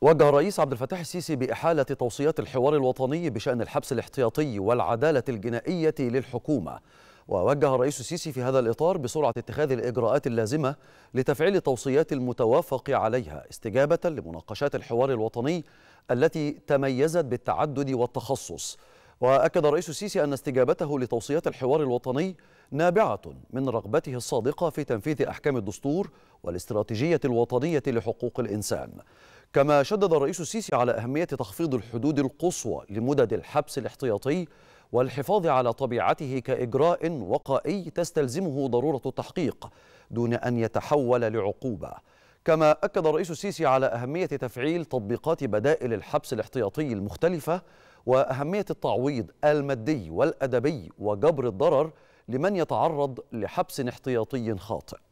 وجه الرئيس عبد الفتاح السيسي بإحالة توصيات الحوار الوطني بشأن الحبس الاحتياطي والعدالة الجنائية للحكومة ووجه الرئيس السيسي في هذا الإطار بسرعة اتخاذ الإجراءات اللازمة لتفعيل التوصيات المتوافق عليها استجابة لمناقشات الحوار الوطني التي تميزت بالتعدد والتخصص وأكد الرئيس السيسي أن استجابته لتوصيات الحوار الوطني نابعة من رغبته الصادقة في تنفيذ أحكام الدستور والاستراتيجية الوطنية لحقوق الإنسان كما شدد الرئيس السيسي على أهمية تخفيض الحدود القصوى لمدد الحبس الاحتياطي والحفاظ على طبيعته كإجراء وقائي تستلزمه ضرورة التحقيق دون أن يتحول لعقوبة كما أكد الرئيس السيسي على أهمية تفعيل تطبيقات بدائل الحبس الاحتياطي المختلفة وأهمية التعويض المادي والأدبي وجبر الضرر لمن يتعرض لحبس احتياطي خاطئ